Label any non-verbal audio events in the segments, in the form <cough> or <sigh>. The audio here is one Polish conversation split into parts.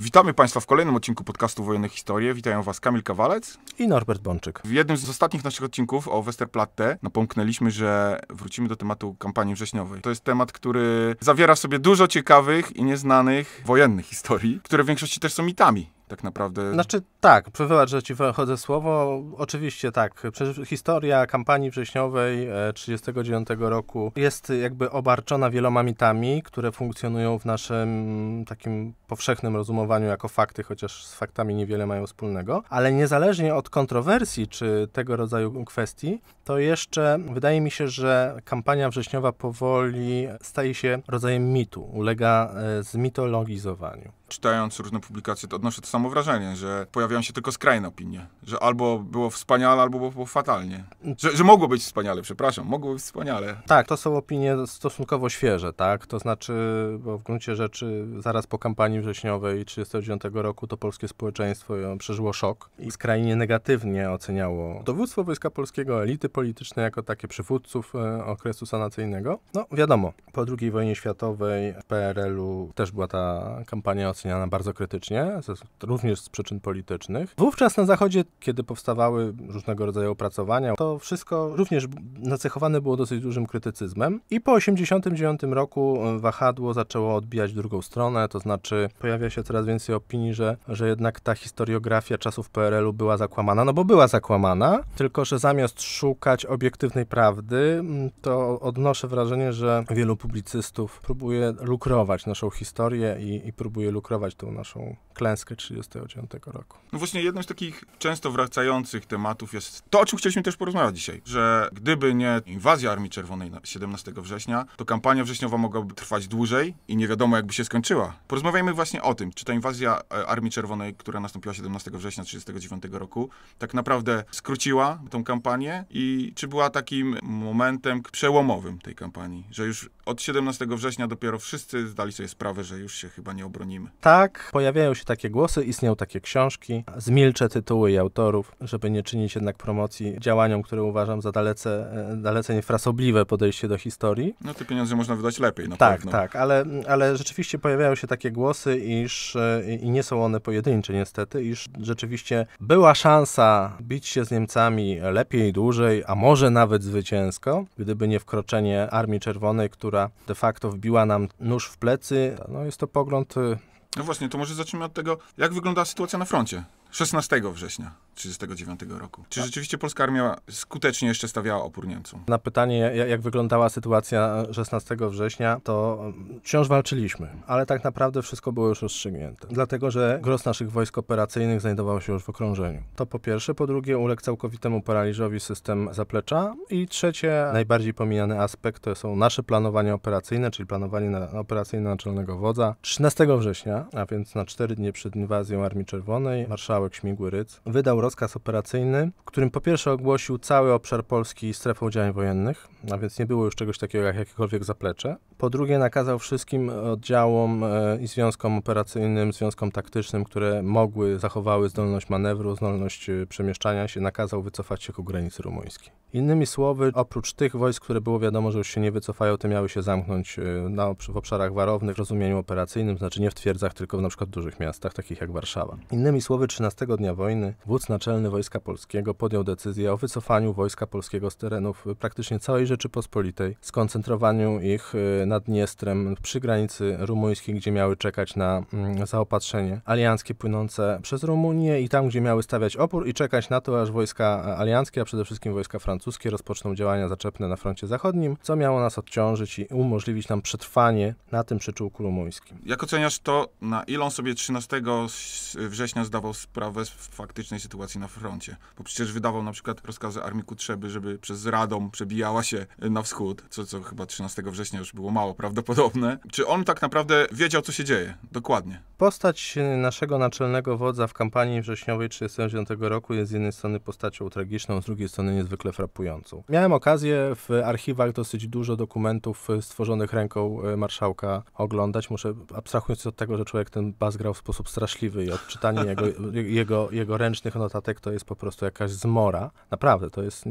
Witamy Państwa w kolejnym odcinku podcastu Wojenne Historie. Witają Was Kamil Kawalec i Norbert Bączyk. W jednym z ostatnich naszych odcinków o Westerplatte napomknęliśmy, no, że wrócimy do tematu kampanii wrześniowej. To jest temat, który zawiera w sobie dużo ciekawych i nieznanych wojennych historii, które w większości też są mitami tak naprawdę. Znaczy tak, wybacz, że ci wychodzę słowo. Oczywiście tak. Historia kampanii wrześniowej 1939 e, roku jest jakby obarczona wieloma mitami, które funkcjonują w naszym mm, takim powszechnym rozumowaniu jako fakty, chociaż z faktami niewiele mają wspólnego. Ale niezależnie od kontrowersji czy tego rodzaju kwestii, to jeszcze wydaje mi się, że kampania wrześniowa powoli staje się rodzajem mitu, ulega e, zmitologizowaniu czytając różne publikacje, to odnoszę to samo wrażenie, że pojawiają się tylko skrajne opinie, że albo było wspaniale, albo było fatalnie. Że, że mogło być wspaniale, przepraszam, mogło być wspaniale. Tak, to są opinie stosunkowo świeże, tak? To znaczy, bo w gruncie rzeczy zaraz po kampanii wrześniowej 1939 roku to polskie społeczeństwo przeżyło szok i skrajnie negatywnie oceniało dowództwo Wojska Polskiego, elity polityczne jako takie przywódców e, okresu sanacyjnego. No wiadomo, po II wojnie światowej w PRL-u też była ta kampania oceniana bardzo krytycznie, również z przyczyn politycznych. Wówczas na Zachodzie, kiedy powstawały różnego rodzaju opracowania, to wszystko również nacechowane było dosyć dużym krytycyzmem. I po 1989 roku e, wahadło zaczęło odbijać drugą stronę, to znaczy pojawia się coraz więcej opinii, że, że jednak ta historiografia czasów PRL-u była zakłamana, no bo była zakłamana, tylko że zamiast szukać obiektywnej prawdy, to odnoszę wrażenie, że wielu publicystów próbuje lukrować naszą historię i, i próbuje lukrować ustukrować tą naszą klęskę 39 roku. No właśnie jednym z takich często wracających tematów jest to, o czym chcieliśmy też porozmawiać dzisiaj, że gdyby nie inwazja Armii Czerwonej 17 września, to kampania wrześniowa mogłaby trwać dłużej i nie wiadomo jakby się skończyła. Porozmawiajmy właśnie o tym, czy ta inwazja e, Armii Czerwonej, która nastąpiła 17 września 1939 roku, tak naprawdę skróciła tą kampanię i czy była takim momentem przełomowym tej kampanii, że już od 17 września dopiero wszyscy zdali sobie sprawę, że już się chyba nie obronimy. Tak, pojawiają się takie głosy, istnieją takie książki. Zmilczę tytuły i autorów, żeby nie czynić jednak promocji działaniom, które uważam za dalece, e, dalece niefrasobliwe podejście do historii. No te pieniądze można wydać lepiej, na tak, pewno. Tak, tak, ale, ale rzeczywiście pojawiają się takie głosy, iż e, i nie są one pojedyncze niestety, iż rzeczywiście była szansa bić się z Niemcami lepiej, dłużej, a może nawet zwycięsko, gdyby nie wkroczenie Armii Czerwonej, która de facto wbiła nam nóż w plecy. No jest to pogląd e, no właśnie, to może zacznijmy od tego, jak wygląda sytuacja na froncie. 16 września 1939 roku. Czy rzeczywiście polska armia skutecznie jeszcze stawiała opór Niemcom? Na pytanie, jak wyglądała sytuacja 16 września, to mm, wciąż walczyliśmy, ale tak naprawdę wszystko było już rozstrzygnięte. Dlatego, że gros naszych wojsk operacyjnych znajdował się już w okrążeniu. To po pierwsze. Po drugie, uległ całkowitemu paraliżowi system zaplecza. I trzecie, najbardziej pomijany aspekt to są nasze planowania operacyjne, czyli planowanie na, operacyjne naczelnego wodza. 13 września, a więc na 4 dni przed inwazją Armii Czerwonej, marszał Wałek Śmigły-Rydz, wydał rozkaz operacyjny, w którym po pierwsze ogłosił cały obszar Polski strefą działań wojennych, a więc nie było już czegoś takiego jak jakiekolwiek zaplecze. Po drugie nakazał wszystkim oddziałom e, i związkom operacyjnym, związkom taktycznym, które mogły, zachowały zdolność manewru, zdolność e, przemieszczania się, nakazał wycofać się ku granicy rumuńskiej. Innymi słowy, oprócz tych wojsk, które było wiadomo, że już się nie wycofają, te miały się zamknąć e, na, w obszarach warownych w rozumieniu operacyjnym, znaczy nie w twierdzach, tylko w na przykład dużych miastach, takich jak Warszawa. Innymi słowy, 13 11 dnia wojny wódz naczelny Wojska Polskiego podjął decyzję o wycofaniu Wojska Polskiego z terenów praktycznie całej Rzeczypospolitej, skoncentrowaniu ich y, nad Dniestrem przy granicy rumuńskiej, gdzie miały czekać na mm, zaopatrzenie alianckie płynące przez Rumunię i tam, gdzie miały stawiać opór i czekać na to, aż wojska alianckie, a przede wszystkim wojska francuskie rozpoczną działania zaczepne na froncie zachodnim, co miało nas odciążyć i umożliwić nam przetrwanie na tym przyczółku rumuńskim. Jak oceniasz to, na ile on sobie 13 września zdawał sprawę? sprawę z faktycznej sytuacji na froncie. Bo przecież wydawał na przykład rozkazy armii Kutrzeby, żeby przez Radom przebijała się na wschód, co, co chyba 13 września już było mało prawdopodobne. Czy on tak naprawdę wiedział, co się dzieje? Dokładnie. Postać y, naszego naczelnego wodza w kampanii wrześniowej 1939 roku jest z jednej strony postacią tragiczną, z drugiej strony niezwykle frapującą. Miałem okazję w archiwach dosyć dużo dokumentów y, stworzonych ręką y, marszałka oglądać. Muszę, abstrahując od tego, że człowiek ten bas grał w sposób straszliwy i odczytanie jego, <laughs> jego, jego ręcznych notatek to jest po prostu jakaś zmora. Naprawdę, to jest,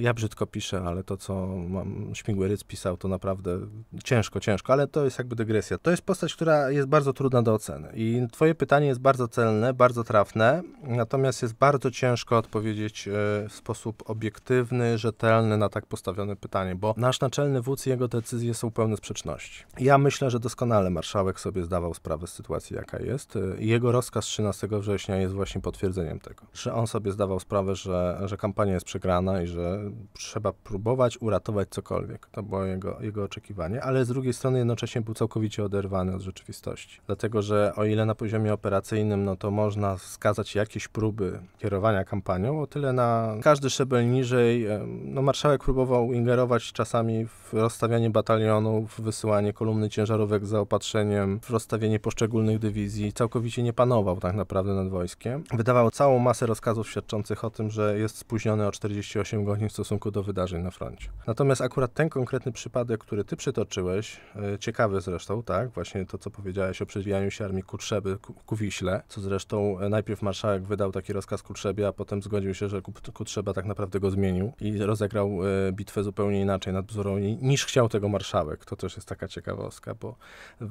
ja brzydko piszę, ale to, co mam, Śmigłyryc pisał, to naprawdę ciężko, ciężko, ale to jest jakby dygresja. To jest postać, która jest bardzo trudna do oceny i twoje pytanie jest bardzo celne, bardzo trafne, natomiast jest bardzo ciężko odpowiedzieć e, w sposób obiektywny, rzetelny na tak postawione pytanie, bo nasz naczelny wódz i jego decyzje są pełne sprzeczności. Ja myślę, że doskonale marszałek sobie zdawał sprawę z sytuacji, jaka jest. E, jego rozkaz 13 września jest właśnie potwierdzeniem tego. Że on sobie zdawał sprawę, że, że kampania jest przegrana i że trzeba próbować uratować cokolwiek. To było jego, jego oczekiwanie, ale z drugiej strony jednocześnie był całkowicie oderwany od rzeczywistości. Dlatego, że o ile na poziomie operacyjnym, no to można wskazać jakieś próby kierowania kampanią, o tyle na każdy szczebel niżej, no marszałek próbował ingerować czasami w rozstawianie batalionów, w wysyłanie kolumny ciężarówek z zaopatrzeniem, w rozstawienie poszczególnych dywizji. Całkowicie nie panował tak naprawdę nad wojskiem Sowieckie wydawał całą masę rozkazów świadczących o tym, że jest spóźniony o 48 godzin w stosunku do wydarzeń na froncie. Natomiast akurat ten konkretny przypadek, który ty przytoczyłeś, e, ciekawy zresztą, tak, właśnie to, co powiedziałeś o przewijaniu się armii Kutrzeby ku, ku Wiśle, co zresztą e, najpierw marszałek wydał taki rozkaz Kutrzebie, a potem zgodził się, że Kutrzeba tak naprawdę go zmienił i rozegrał e, bitwę zupełnie inaczej nad bzurą niż chciał tego marszałek. To też jest taka ciekawostka, bo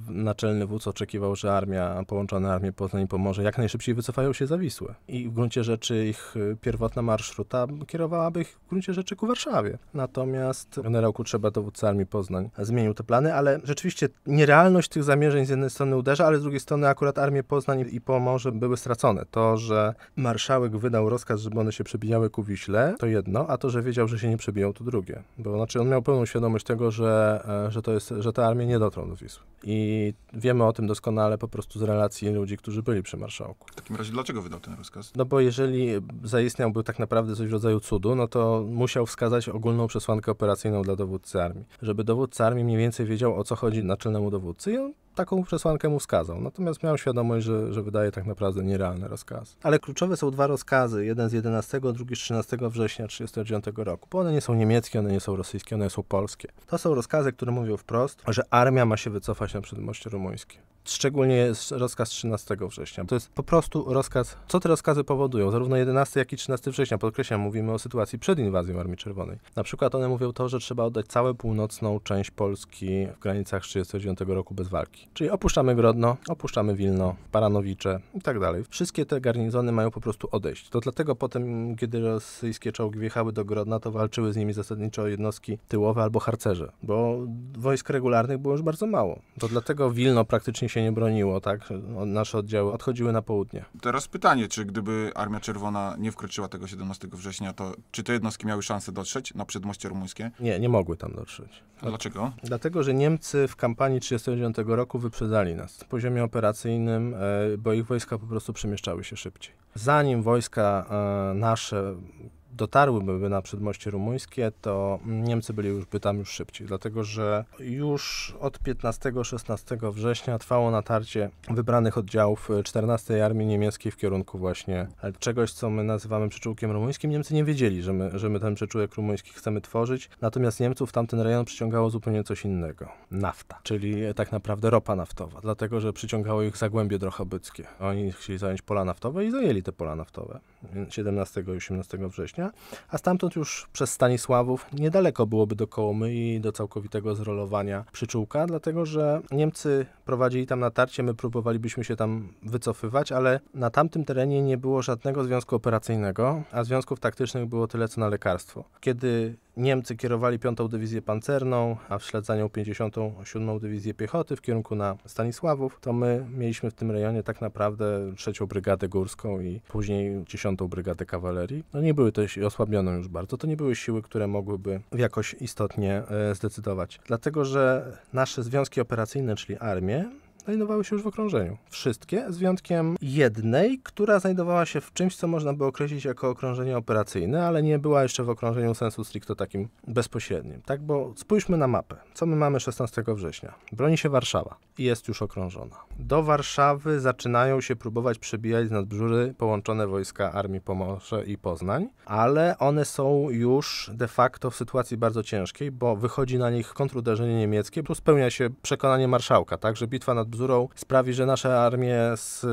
naczelny wódz oczekiwał, że armia, połączone armie Poznań i jak najszybciej wycofają się się zawisły. I w gruncie rzeczy ich y, pierwotna marszruta kierowałaby ich w gruncie rzeczy ku Warszawie. Natomiast generał Kutrzeba, dowódca Armii Poznań, zmienił te plany, ale rzeczywiście nierealność tych zamierzeń z jednej strony uderza, ale z drugiej strony akurat Armie Poznań i Pomorze były stracone. To, że marszałek wydał rozkaz, żeby one się przebijały ku Wiśle, to jedno, a to, że wiedział, że się nie przebiją, to drugie. Bo znaczy on miał pełną świadomość tego, że, e, że, to jest, że te armie nie dotrą do Wisły. I wiemy o tym doskonale po prostu z relacji ludzi, którzy byli przy marszałku. W takim razie dlaczego Dlaczego wydał ten rozkaz? No bo jeżeli zaistniałby tak naprawdę coś w rodzaju cudu, no to musiał wskazać ogólną przesłankę operacyjną dla dowódcy armii. Żeby dowódca armii mniej więcej wiedział, o co chodzi naczelnemu dowódcy i on taką przesłankę mu wskazał. Natomiast miał świadomość, że, że wydaje tak naprawdę nierealny rozkaz. Ale kluczowe są dwa rozkazy, jeden z 11, drugi z 13 września 1939 roku, bo one nie są niemieckie, one nie są rosyjskie, one są polskie. To są rozkazy, które mówią wprost, że armia ma się wycofać na przedmoście rumuńskie szczególnie jest rozkaz 13 września. To jest po prostu rozkaz, co te rozkazy powodują, zarówno 11 jak i 13 września, podkreślam, mówimy o sytuacji przed inwazją Armii Czerwonej. Na przykład one mówią to, że trzeba oddać całą północną część Polski w granicach 1939 roku bez walki. Czyli opuszczamy Grodno, opuszczamy Wilno, Paranowicze i tak dalej. Wszystkie te garnizony mają po prostu odejść. To dlatego potem, kiedy rosyjskie czołgi wjechały do Grodna, to walczyły z nimi zasadniczo jednostki tyłowe albo harcerze, bo wojsk regularnych było już bardzo mało. To dlatego Wilno praktycznie się się nie broniło, tak? Nasze oddziały odchodziły na południe. Teraz pytanie, czy gdyby Armia Czerwona nie wkroczyła tego 17 września, to czy te jednostki miały szansę dotrzeć na przedmoście rumuńskie? Nie, nie mogły tam dotrzeć. A dlaczego? Dlatego, że Niemcy w kampanii 1939 roku wyprzedzali nas. W poziomie operacyjnym, e, bo ich wojska po prostu przemieszczały się szybciej. Zanim wojska e, nasze dotarłyby na przedmoście rumuńskie, to Niemcy byliby tam już szybciej, dlatego że już od 15-16 września trwało natarcie wybranych oddziałów 14 y, Armii Niemieckiej w kierunku właśnie e, czegoś, co my nazywamy przyczółkiem rumuńskim. Niemcy nie wiedzieli, że my, że my ten przyczółek rumuński chcemy tworzyć, natomiast Niemców tamten rejon przyciągało zupełnie coś innego. Nafta, czyli e, tak naprawdę ropa naftowa, dlatego że przyciągało ich zagłębie drochobyckie. Oni chcieli zająć pola naftowe i zajęli te pola naftowe 17 i 18 września Wrocławia, a stamtąd już przez Stanisławów niedaleko byłoby do Kołomy i do całkowitego zrolowania przyczółka, dlatego że Niemcy prowadzili tam natarcie, my próbowalibyśmy się tam wycofywać, ale na tamtym terenie nie było żadnego związku operacyjnego, a związków taktycznych było tyle co na lekarstwo. Kiedy Niemcy kierowali 5 Dywizję Pancerną, a w ślad za nią 57 Dywizję Piechoty w kierunku na Stanisławów, to my mieliśmy w tym rejonie tak naprawdę 3 Brygadę Górską i później 10 Brygadę Kawalerii. No nie były też osłabione już bardzo, to nie były siły, które mogłyby jakoś istotnie e, zdecydować. Dlatego, że nasze związki operacyjne, czyli armie, znajdowały się już w okrążeniu. Wszystkie, z wyjątkiem jednej, która znajdowała się w czymś, co można by określić jako okrążenie operacyjne, ale nie była jeszcze w okrążeniu sensu stricto takim bezpośrednim. Tak, bo spójrzmy na mapę. Co my mamy 16 września? Broni się Warszawa i jest już okrążona. Do Warszawy zaczynają się próbować przebijać z nadbrzury połączone wojska Armii Pomorze i Poznań, ale one są już de facto w sytuacji bardzo ciężkiej, bo wychodzi na nich kontruderzenie niemieckie, plus spełnia się przekonanie marszałka, tak, że bitwa nad Bzurą sprawi, że nasze armie z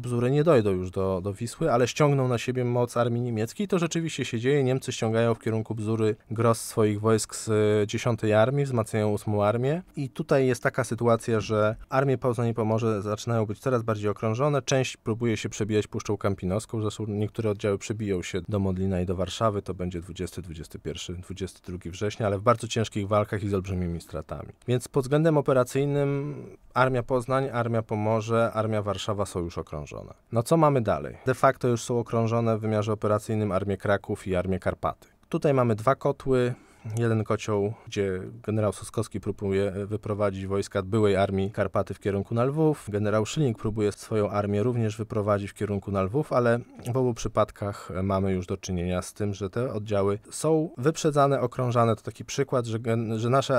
bzury nie dojdą już do, do Wisły, ale ściągną na siebie moc armii niemieckiej. To rzeczywiście się dzieje. Niemcy ściągają w kierunku Bzury gros swoich wojsk z 10 e, armii, wzmacniają 8 armię. I tutaj jest taka sytuacja, że armie Poznań i Pomorze zaczynają być coraz bardziej okrążone. Część próbuje się przebijać Puszczą Kampinoską, zresztą niektóre oddziały przebiją się do Modlina i do Warszawy. To będzie 20, 21, 22 września, ale w bardzo ciężkich walkach i z olbrzymimi stratami. Więc pod względem operacyjnym Armia Poznań, Armia Pomorze, Armia Warszawa są już okrążone. No co mamy dalej? De facto już są okrążone w wymiarze operacyjnym Armię Kraków i Armię Karpaty. Tutaj mamy dwa kotły, Jeden kocioł, gdzie generał Suskowski próbuje e, wyprowadzić wojska byłej armii Karpaty w kierunku na Lwów. Generał Szyling próbuje swoją armię również wyprowadzić w kierunku na Lwów, ale w obu przypadkach e, mamy już do czynienia z tym, że te oddziały są wyprzedzane, okrążane. To taki przykład, że, że nasze,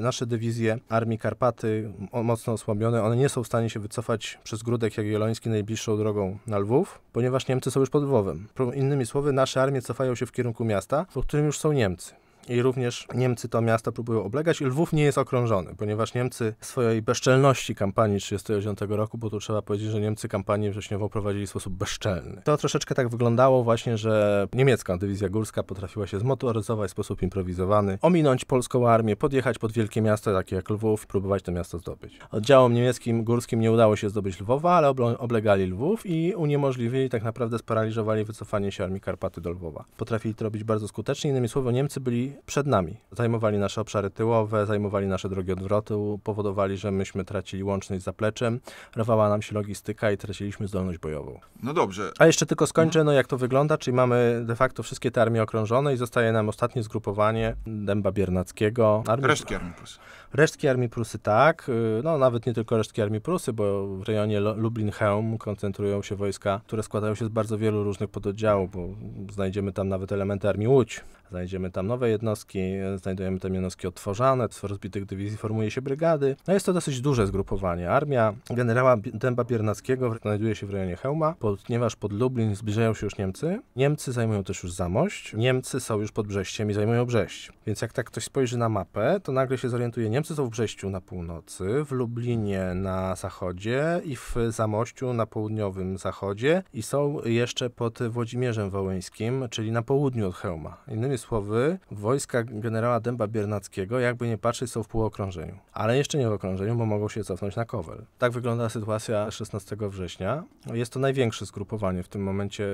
nasze dywizje armii Karpaty mocno osłabione, one nie są w stanie się wycofać przez Gródek Jagielloński najbliższą drogą na Lwów, ponieważ Niemcy są już pod Lwowem. Innymi słowy, nasze armie cofają się w kierunku miasta, po którym już są Niemcy i również Niemcy to miasto próbują oblegać i Lwów nie jest okrążony, ponieważ Niemcy swojej bezczelności kampanii 1939 roku, bo tu trzeba powiedzieć, że Niemcy kampanię wrześniową prowadzili w sposób bezczelny. To troszeczkę tak wyglądało właśnie, że niemiecka dywizja górska potrafiła się zmotoryzować w sposób improwizowany, ominąć polską armię, podjechać pod wielkie miasta takie jak Lwów, próbować to miasto zdobyć. Oddziałom niemieckim górskim nie udało się zdobyć Lwowa, ale oblegali Lwów i uniemożliwili, tak naprawdę sparaliżowali wycofanie się armii Karpaty do Lwowa. Potrafili to robić bardzo skutecznie, innymi słowy Niemcy byli przed nami. Zajmowali nasze obszary tyłowe, zajmowali nasze drogi odwrotu, powodowali, że myśmy tracili łączność z zapleczem, rwała nam się logistyka i traciliśmy zdolność bojową. No dobrze. A jeszcze tylko skończę, no jak to wygląda, czyli mamy de facto wszystkie te armie okrążone i zostaje nam ostatnie zgrupowanie Dęba Biernackiego. Armii... Resztki armii plus. Resztki Armii Prusy tak, y, no nawet nie tylko resztki Armii Prusy, bo w rejonie lublin heum koncentrują się wojska, które składają się z bardzo wielu różnych pododdziałów, bo znajdziemy tam nawet elementy Armii Łódź, znajdziemy tam nowe jednostki, znajdujemy tam jednostki odtworzane, z rozbitych dywizji formuje się brygady. No jest to dosyć duże zgrupowanie. Armia generała Dęba Biernackiego znajduje się w rejonie Hełma, ponieważ pod Lublin zbliżają się już Niemcy. Niemcy zajmują też już Zamość, Niemcy są już pod Brześciem i zajmują Brześć. Więc jak tak ktoś spojrzy na mapę, to nagle się zorientuje Niemcy Niemcy są w Brześciu na północy, w Lublinie na zachodzie i w Zamościu na południowym zachodzie i są jeszcze pod Włodzimierzem Wołyńskim, czyli na południu od Chełma. Innymi słowy, wojska generała Dęba Biernackiego, jakby nie patrzeć, są w półokrążeniu. Ale jeszcze nie w okrążeniu, bo mogą się cofnąć na Kowel. Tak wygląda sytuacja 16 września. Jest to największe zgrupowanie w tym momencie,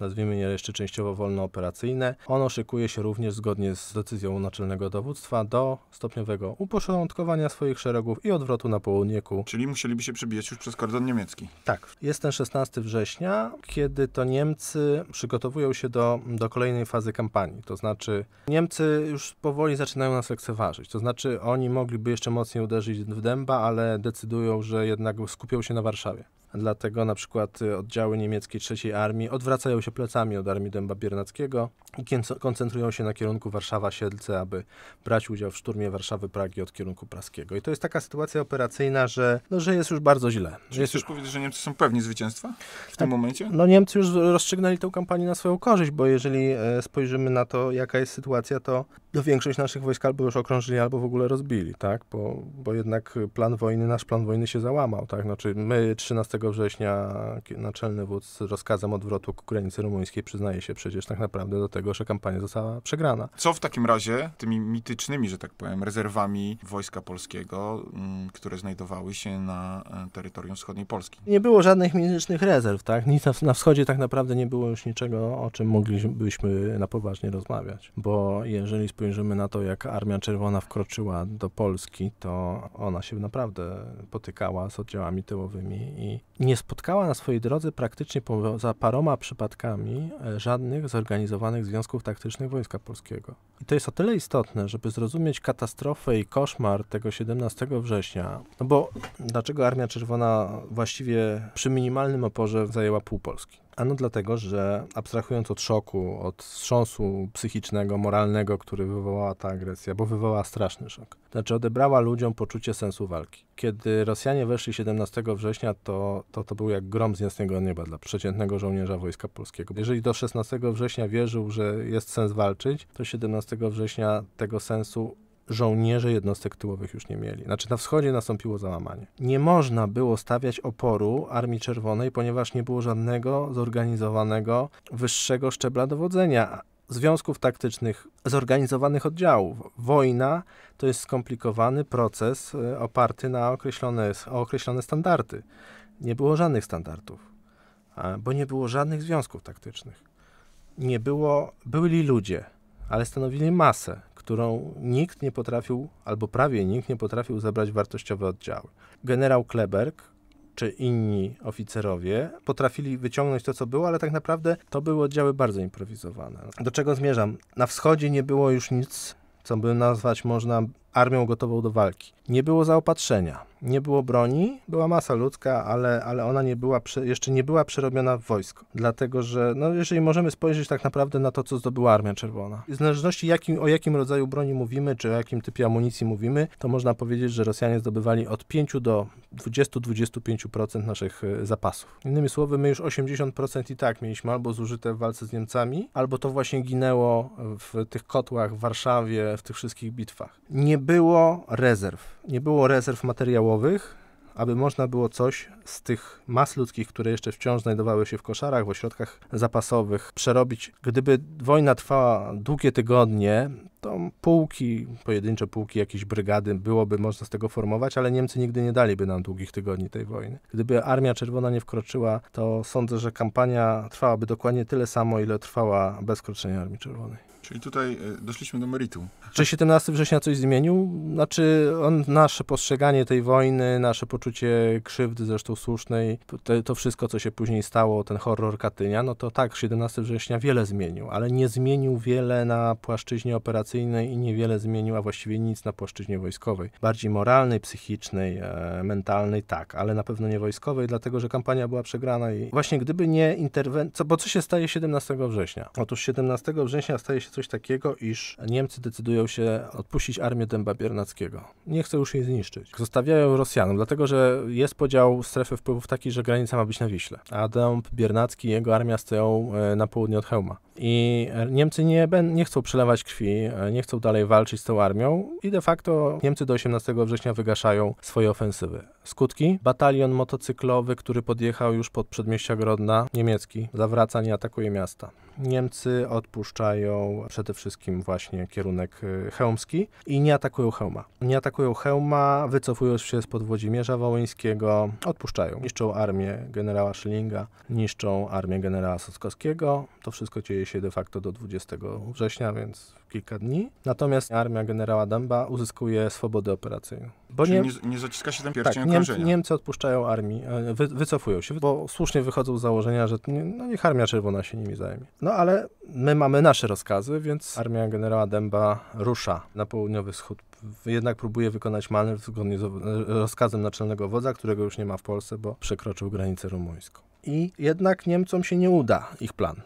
nazwijmy je jeszcze częściowo wolnooperacyjne. Ono szykuje się również zgodnie z decyzją naczelnego dowództwa do stopniowego uposzczenia przełądkowania swoich szeregów i odwrotu na południe ku. Czyli musieliby się przebijać już przez kordon niemiecki. Tak. Jest ten 16 września, kiedy to Niemcy przygotowują się do, do kolejnej fazy kampanii. To znaczy Niemcy już powoli zaczynają nas lekceważyć. To znaczy oni mogliby jeszcze mocniej uderzyć w Dęba, ale decydują, że jednak skupią się na Warszawie. Dlatego na przykład y, oddziały niemieckiej III Armii odwracają się plecami od armii Dęba Biernackiego i koncentrują się na kierunku Warszawa-Siedlce, aby brać udział w szturmie Warszawy-Pragi od kierunku praskiego. I to jest taka sytuacja operacyjna, że, no, że jest już bardzo źle. Czy jest chcesz już... powiedzieć, że Niemcy są pewni zwycięstwa w tym tak. momencie? No Niemcy już rozstrzygnęli tę kampanię na swoją korzyść, bo jeżeli e, spojrzymy na to, jaka jest sytuacja, to no większość naszych wojsk albo już okrążyli, albo w ogóle rozbili, tak? Bo, bo jednak plan wojny, nasz plan wojny się załamał, tak? Znaczy my 13 września naczelny wódz rozkazem odwrotu ku granicy rumuńskiej przyznaje się przecież tak naprawdę do tego, że kampania została przegrana. Co w takim razie tymi mitycznymi, że tak powiem, rezerwami Wojska Polskiego, mm, które znajdowały się na e, terytorium wschodniej Polski? Nie było żadnych mitycznych rezerw, tak? Nic na, na wschodzie tak naprawdę nie było już niczego, o czym moglibyśmy na poważnie rozmawiać, bo jeżeli spojrzymy na to, jak Armia Czerwona wkroczyła do Polski, to ona się naprawdę potykała z oddziałami tyłowymi i nie spotkała na swojej drodze praktycznie poza paroma przypadkami e, żadnych zorganizowanych związków taktycznych Wojska Polskiego. I to jest o tyle istotne, żeby zrozumieć katastrofę i koszmar tego 17 września. No bo dlaczego Armia Czerwona właściwie przy minimalnym oporze zajęła pół Polski? Ano dlatego, że abstrahując od szoku, od wstrząsu psychicznego, moralnego, który wywołała ta agresja, bo wywołała straszny szok. Znaczy odebrała ludziom poczucie sensu walki. Kiedy Rosjanie weszli 17 września, to to, to był jak grom z jasnego nieba dla przeciętnego żołnierza Wojska Polskiego. Jeżeli do 16 września wierzył, że jest sens walczyć, to 17 września tego sensu żołnierze jednostek tyłowych już nie mieli. Znaczy na wschodzie nastąpiło załamanie. Nie można było stawiać oporu Armii Czerwonej, ponieważ nie było żadnego zorganizowanego wyższego szczebla dowodzenia, związków taktycznych, zorganizowanych oddziałów. Wojna to jest skomplikowany proces e, oparty na określone, określone standardy. Nie było żadnych standardów, bo nie było żadnych związków taktycznych. Nie było, byli ludzie, ale stanowili masę którą nikt nie potrafił, albo prawie nikt nie potrafił zabrać wartościowe oddziały. Generał Kleberg, czy inni oficerowie potrafili wyciągnąć to, co było, ale tak naprawdę to były oddziały bardzo improwizowane. Do czego zmierzam? Na wschodzie nie było już nic, co by nazwać można armią gotową do walki. Nie było zaopatrzenia nie było broni, była masa ludzka, ale, ale ona nie była, jeszcze nie była przerobiona w wojsko. Dlatego, że no, jeżeli możemy spojrzeć tak naprawdę na to, co zdobyła Armia Czerwona. w zależności jakim, o jakim rodzaju broni mówimy, czy o jakim typie amunicji mówimy, to można powiedzieć, że Rosjanie zdobywali od 5 do 20-25% naszych y, zapasów. Innymi słowy, my już 80% i tak mieliśmy albo zużyte w walce z Niemcami, albo to właśnie ginęło w tych kotłach w Warszawie, w tych wszystkich bitwach. Nie było rezerw nie było rezerw materiałowych, aby można było coś z tych mas ludzkich, które jeszcze wciąż znajdowały się w koszarach, w ośrodkach zapasowych, przerobić. Gdyby wojna trwała długie tygodnie, to pułki, pojedyncze pułki jakiejś brygady byłoby można z tego formować, ale Niemcy nigdy nie daliby nam długich tygodni tej wojny. Gdyby Armia Czerwona nie wkroczyła, to sądzę, że kampania trwałaby dokładnie tyle samo, ile trwała bez wkroczenia Armii Czerwonej. Czyli tutaj e, doszliśmy do meritum. Czy 17 września coś zmienił? Znaczy, on, nasze postrzeganie tej wojny, nasze poczucie krzywdy, zresztą słusznej, to, to wszystko, co się później stało, ten horror Katynia, no to tak, 17 września wiele zmienił, ale nie zmienił wiele na płaszczyźnie operacyjnej operacyjnej i niewiele zmienił, a właściwie nic na płaszczyźnie wojskowej. Bardziej moralnej, psychicznej, e, mentalnej tak, ale na pewno nie wojskowej, dlatego że kampania była przegrana i właśnie gdyby nie interwencja, bo co się staje 17 września? Otóż 17 września staje się coś takiego, iż Niemcy decydują się odpuścić armię Dęba Biernackiego. Nie chcą już jej zniszczyć. Zostawiają Rosjanom, dlatego że jest podział strefy wpływów taki, że granica ma być na Wiśle, a Dęb Biernacki i jego armia stoją e, na południe od Hełma. I e, Niemcy nie, nie chcą przelewać krwi, e, nie chcą dalej walczyć z tą armią i de facto Niemcy do 18 września wygaszają swoje ofensywy. Skutki? Batalion motocyklowy, który podjechał już pod przedmieścia Grodna, niemiecki, zawraca, nie atakuje miasta. Niemcy odpuszczają przede wszystkim właśnie kierunek y, chełmski i nie atakują Chełma. Nie atakują Chełma, wycofują się spod Włodzimierza Wołyńskiego, odpuszczają. Niszczą armię generała Schillinga, niszczą armię generała Soskowskiego. To wszystko dzieje się de facto do 20 września, więc kilka dni. Natomiast armia generała Dęba uzyskuje swobodę operacyjną. Bo Czyli nie, nie zaciska się ten tak, pierścień tak, Niemcy, Niemcy odpuszczają armii, e, wy, wycofują się, bo słusznie wychodzą z założenia, że no, niech Armia Czerwona się nimi zajmie. No ale my mamy nasze rozkazy, więc armia generała Dęba rusza na południowy wschód. Jednak próbuje wykonać manewr zgodnie z e, rozkazem naczelnego wodza, którego już nie ma w Polsce, bo przekroczył granicę rumuńską i jednak Niemcom się nie uda ich plan.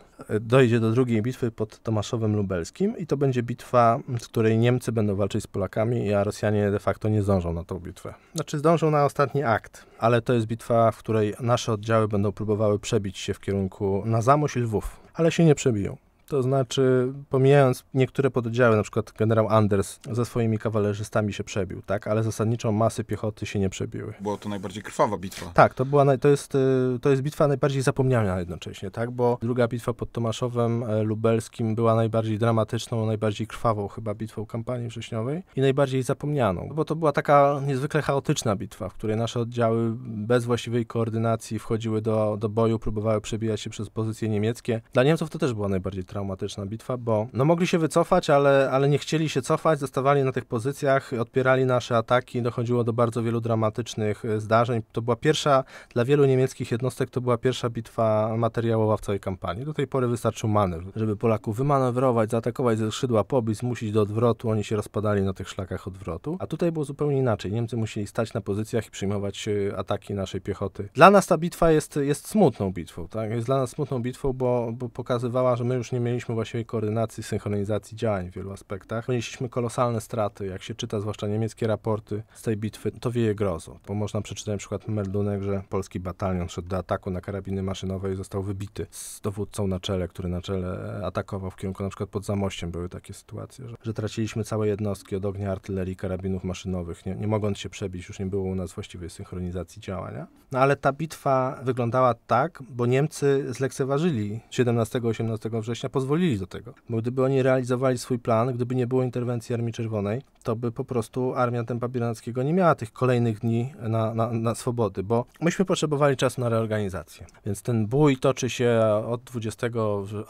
Dojdzie do drugiej bitwy pod Tomaszowem Lubelskim i to będzie bitwa, w której Niemcy będą walczyć z Polakami, a Rosjanie de facto nie zdążą na tą bitwę. Znaczy zdążą na ostatni akt, ale to jest bitwa, w której nasze oddziały będą próbowały przebić się w kierunku na Zamość Lwów, ale się nie przebiją. To znaczy, pomijając niektóre pododdziały, na przykład generał Anders ze swoimi kawalerzystami się przebił, tak? Ale zasadniczo masy piechoty się nie przebiły. Była to najbardziej krwawa bitwa. Tak, to, była to, jest, y, to jest bitwa najbardziej zapomniana jednocześnie, tak? Bo druga bitwa pod Tomaszowem e, Lubelskim była najbardziej dramatyczną, najbardziej krwawą chyba bitwą kampanii wrześniowej i najbardziej zapomnianą, bo to była taka niezwykle chaotyczna bitwa, w której nasze oddziały bez właściwej koordynacji wchodziły do, do boju, próbowały przebijać się przez pozycje niemieckie. Dla Niemców to też była najbardziej traumatyczna traumatyczna bitwa, bo no mogli się wycofać, ale, ale nie chcieli się cofać, zostawali na tych pozycjach, odpierali nasze ataki, dochodziło do bardzo wielu dramatycznych y, zdarzeń. To była pierwsza, dla wielu niemieckich jednostek, to była pierwsza bitwa materiałowa w całej kampanii. Do tej pory wystarczył manewr, żeby Polaków wymanewrować, zaatakować ze skrzydła, pobić, zmusić do odwrotu, oni się rozpadali na tych szlakach odwrotu. A tutaj było zupełnie inaczej. Niemcy musieli stać na pozycjach i przyjmować y, ataki naszej piechoty. Dla nas ta bitwa jest, jest smutną bitwą, tak? Jest dla nas smutną bitwą, bo, bo pokazywała, że my już nie mieliśmy mieliśmy właściwie koordynacji, synchronizacji działań w wielu aspektach. Ponieśliśmy kolosalne straty, jak się czyta zwłaszcza niemieckie raporty z tej bitwy, to wieje grozo, bo można przeczytać na przykład meldunek, że polski batalion szedł do ataku na karabiny maszynowe i został wybity z dowódcą na czele, który na czele atakował w kierunku na przykład pod Zamościem. Były takie sytuacje, że, że traciliśmy całe jednostki od ognia artylerii, karabinów maszynowych, nie, nie mogąc się przebić, już nie było u nas właściwej synchronizacji działania. No ale ta bitwa wyglądała tak, bo Niemcy zlekceważyli 17-18 września pozwolili do tego. Bo gdyby oni realizowali swój plan, gdyby nie było interwencji Armii Czerwonej, to by po prostu armia Tempa Biernackiego nie miała tych kolejnych dni na, na, na swobody, bo myśmy potrzebowali czasu na reorganizację. Więc ten bój toczy się od 20,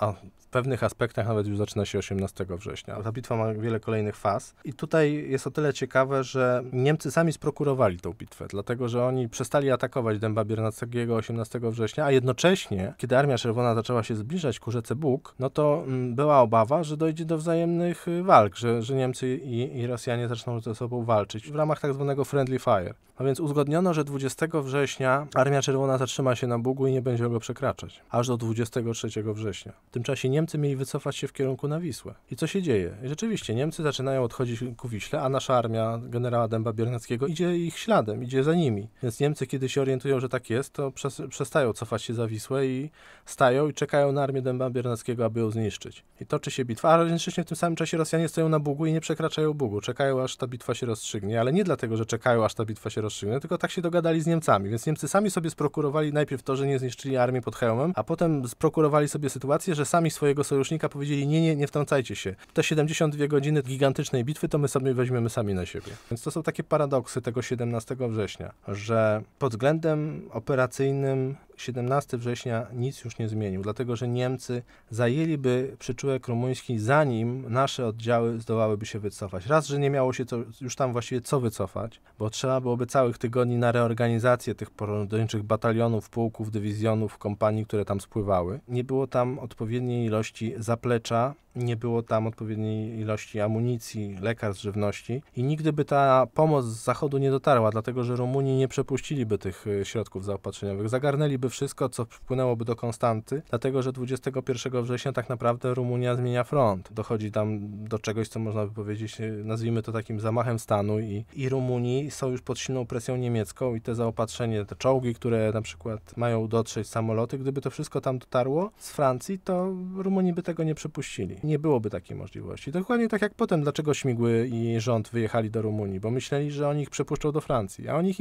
a pewnych aspektach nawet już zaczyna się 18 września. Ta bitwa ma wiele kolejnych faz i tutaj jest o tyle ciekawe, że Niemcy sami sprokurowali tą bitwę, dlatego że oni przestali atakować Dęba Biernackiego 18 września, a jednocześnie, kiedy Armia Czerwona zaczęła się zbliżać ku rzece Bóg, no to mm, była obawa, że dojdzie do wzajemnych y, walk, że, że Niemcy i, i Rosjanie zaczną ze sobą walczyć w ramach tak zwanego friendly fire. A no więc uzgodniono, że 20 września Armia Czerwona zatrzyma się na Bugu i nie będzie go przekraczać, aż do 23 września. W tym czasie nie Niemcy mieli wycofać się w kierunku na Wisłę. I co się dzieje? Rzeczywiście, Niemcy zaczynają odchodzić ku Wiśle, a nasza armia generała Dęba Biernackiego idzie ich śladem, idzie za nimi. Więc Niemcy, kiedy się orientują, że tak jest, to przestają cofać się za Wisłę i stają i czekają na armię Dęba Biernackiego, aby ją zniszczyć. I toczy się bitwa, a jednocześnie w tym samym czasie Rosjanie stoją na Bugu i nie przekraczają Bugu. Czekają, aż ta bitwa się rozstrzygnie, ale nie dlatego, że czekają, aż ta bitwa się rozstrzygnie, tylko tak się dogadali z Niemcami. Więc Niemcy sami sobie sprokurowali najpierw to, że nie zniszczyli armii pod Chełmem, a potem sprokurowali sobie sytuację, że sami swoje swojego sojusznika powiedzieli nie, nie, nie wtrącajcie się. Te 72 godziny gigantycznej bitwy to my sobie weźmiemy sami na siebie. Więc to są takie paradoksy tego 17 września, że pod względem operacyjnym 17 września nic już nie zmienił, dlatego że Niemcy zajęliby przyczółek rumuński zanim nasze oddziały zdołałyby się wycofać. Raz, że nie miało się co, już tam właściwie co wycofać, bo trzeba byłoby całych tygodni na reorganizację tych porządniczych batalionów, pułków, dywizjonów, kompanii, które tam spływały. Nie było tam odpowiedniej ilości zaplecza, nie było tam odpowiedniej ilości amunicji, lekarstw, żywności i nigdy by ta pomoc z zachodu nie dotarła, dlatego że Rumunii nie przepuściliby tych y, środków zaopatrzeniowych, zagarnęliby wszystko, co wpłynęłoby do Konstanty, dlatego że 21 września tak naprawdę Rumunia zmienia front. Dochodzi tam do czegoś, co można by powiedzieć, e, nazwijmy to takim zamachem stanu i, i Rumuni są już pod silną presją niemiecką i te zaopatrzenie, te czołgi, które na przykład mają dotrzeć, samoloty, gdyby to wszystko tam dotarło z Francji, to Rumuni by tego nie przepuścili. Nie byłoby takiej możliwości. Dokładnie tak jak potem, dlaczego Śmigły i rząd wyjechali do Rumunii, bo myśleli, że oni ich przepuszczą do Francji, a oni ich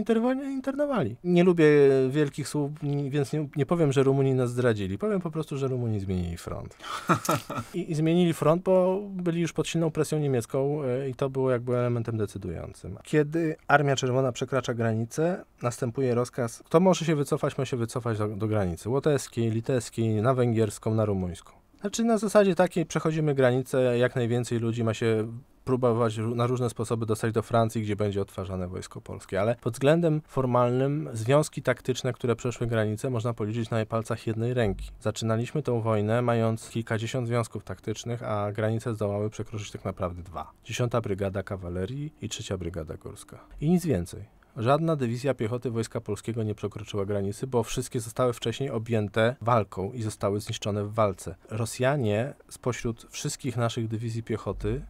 internowali. Nie lubię wielkich słów, więc nie, nie, powiem, że Rumuni nas zdradzili. Powiem po prostu, że Rumuni zmienili front. <laughs> I, I, zmienili front, bo byli już pod silną presją niemiecką e, i to było jakby elementem decydującym. Kiedy Armia Czerwona przekracza granicę, następuje rozkaz, kto może się wycofać, ma się wycofać do, do granicy Łotewskiej, litewskiej, na węgierską, na rumuńską. Znaczy na zasadzie takiej przechodzimy granicę, jak najwięcej ludzi ma się próbować na różne sposoby dostać do Francji, gdzie będzie odtwarzane wojsko polskie, ale pod względem formalnym związki taktyczne, które przeszły granicę, można policzyć na palcach jednej ręki. Zaczynaliśmy tę wojnę mając kilkadziesiąt związków taktycznych, a granice zdołały przekroczyć tak naprawdę dwa. Dziesiąta Brygada Kawalerii i trzecia Brygada Górska. I nic więcej. Żadna dywizja piechoty Wojska Polskiego nie przekroczyła granicy, bo wszystkie zostały wcześniej objęte walką i zostały zniszczone w walce. Rosjanie spośród wszystkich naszych dywizji piechoty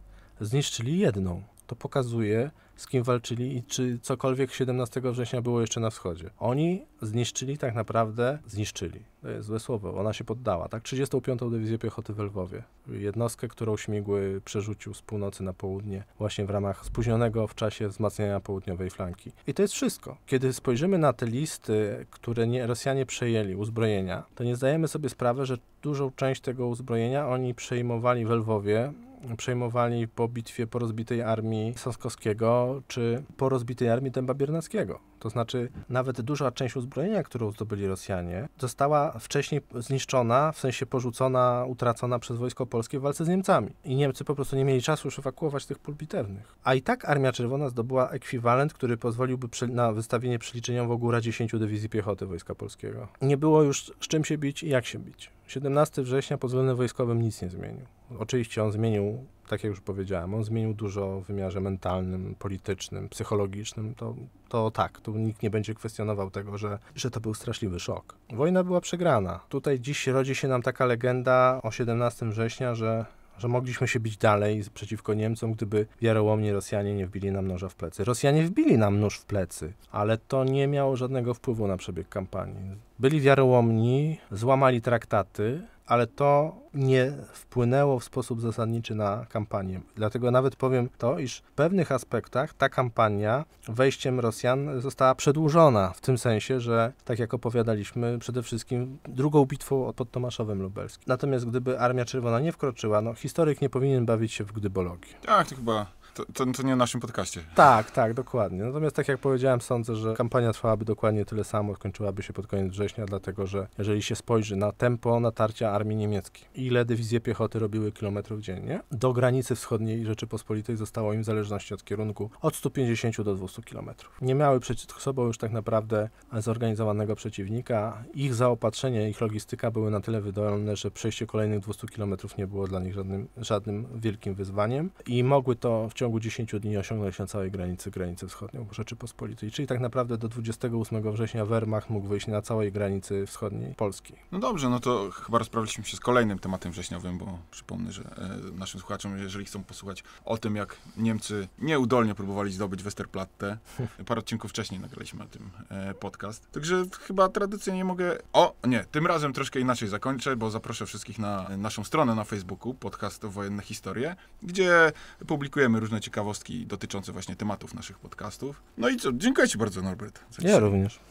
zniszczyli jedną. To pokazuje, z kim walczyli i czy cokolwiek 17 września było jeszcze na wschodzie. Oni zniszczyli tak naprawdę, zniszczyli, to jest złe słowo, ona się poddała, tak? 35. Dywizję Piechoty w Lwowie, jednostkę, którą Śmigły przerzucił z północy na południe właśnie w ramach spóźnionego w czasie wzmacniania południowej flanki. I to jest wszystko. Kiedy spojrzymy na te listy, które nie, Rosjanie przejęli, uzbrojenia, to nie zdajemy sobie sprawy, że dużą część tego uzbrojenia oni przejmowali w Lwowie przejmowali po bitwie po rozbitej armii Soskowskiego czy po rozbitej armii Dęba Biernackiego. To znaczy nawet duża część uzbrojenia, którą zdobyli Rosjanie, została wcześniej zniszczona, w sensie porzucona, utracona przez wojsko polskie w walce z Niemcami. I Niemcy po prostu nie mieli czasu już ewakuować tych pól bitewnych. A i tak Armia Czerwona zdobyła ekwiwalent, który pozwoliłby na wystawienie w ogóle 10 dywizji piechoty Wojska Polskiego. Nie było już z czym się bić i jak się bić. 17 września pod względem wojskowym nic nie zmienił. Oczywiście on zmienił, tak jak już powiedziałem, on zmienił dużo w wymiarze mentalnym, politycznym, psychologicznym. To, to tak, tu nikt nie będzie kwestionował tego, że, że to był straszliwy szok. Wojna była przegrana. Tutaj dziś rodzi się nam taka legenda o 17 września, że że mogliśmy się bić dalej przeciwko Niemcom, gdyby wiarołomni Rosjanie nie wbili nam noża w plecy. Rosjanie wbili nam nóż w plecy, ale to nie miało żadnego wpływu na przebieg kampanii byli wiarołomni, złamali traktaty, ale to nie wpłynęło w sposób zasadniczy na kampanię. Dlatego nawet powiem to, iż w pewnych aspektach ta kampania wejściem Rosjan została przedłużona, w tym sensie, że tak jak opowiadaliśmy, przede wszystkim drugą bitwą pod Tomaszowem Lubelskim. Natomiast gdyby Armia Czerwona nie wkroczyła, no historyk nie powinien bawić się w gdybologię. Tak, to chyba to, to, to, nie na naszym podcaście. Tak, tak, dokładnie. Natomiast tak jak powiedziałem, sądzę, że kampania trwałaby dokładnie tyle samo, skończyłaby się pod koniec września, dlatego że jeżeli się spojrzy na tempo natarcia armii niemieckiej, ile dywizje piechoty robiły kilometrów dziennie, do granicy wschodniej Rzeczypospolitej zostało im w zależności od kierunku od 150 do 200 kilometrów. Nie miały przeciwko sobą już tak naprawdę zorganizowanego przeciwnika. Ich zaopatrzenie, ich logistyka były na tyle wydolne, że przejście kolejnych 200 kilometrów nie było dla nich żadnym, żadnym wielkim wyzwaniem i mogły to w ciągu 10 dni osiągnąć na całej granicy granicę wschodnią Rzeczypospolitej. Czyli tak naprawdę do 28 września Wehrmacht mógł wyjść na całej granicy wschodniej Polski. No dobrze, no to chyba rozprawiliśmy się z kolejnym tematem wrześniowym, bo przypomnę, że e, naszym słuchaczom, jeżeli chcą posłuchać o tym, jak Niemcy nieudolnie próbowali zdobyć Westerplatte, <laughs> parę odcinków wcześniej nagraliśmy o tym e, podcast. Także chyba tradycyjnie mogę... O, nie, tym razem troszkę inaczej zakończę, bo zaproszę wszystkich na naszą stronę na Facebooku, podcast Wojenne Historie, gdzie publikujemy różne różne ciekawostki dotyczące właśnie tematów naszych podcastów. No i co, dziękuję Ci bardzo Norbert. ja również.